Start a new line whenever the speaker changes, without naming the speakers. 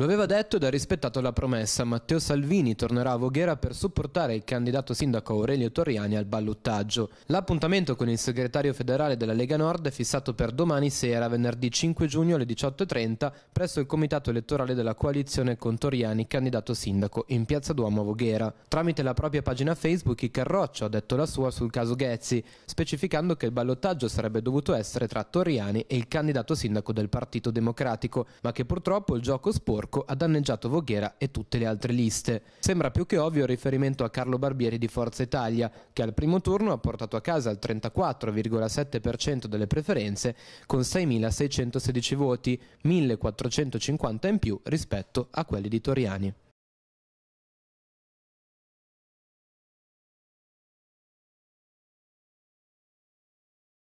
Lo aveva detto ed ha rispettato la promessa. Matteo Salvini tornerà a Voghera per supportare il candidato sindaco Aurelio Torriani al ballottaggio. L'appuntamento con il segretario federale della Lega Nord è fissato per domani sera, venerdì 5 giugno alle 18.30, presso il comitato elettorale della coalizione con Torriani, candidato sindaco, in piazza Duomo a Voghera. Tramite la propria pagina Facebook, Carroccio ha detto la sua sul caso Ghezzi, specificando che il ballottaggio sarebbe dovuto essere tra Torriani e il candidato sindaco del Partito Democratico, ma che purtroppo il gioco sporco Turco ha danneggiato Voghera e tutte le altre liste. Sembra più che ovvio il riferimento a Carlo Barbieri di Forza Italia, che al primo turno ha portato a casa il 34,7% delle preferenze con 6.616 voti, 1.450 in più rispetto a quelli di Toriani.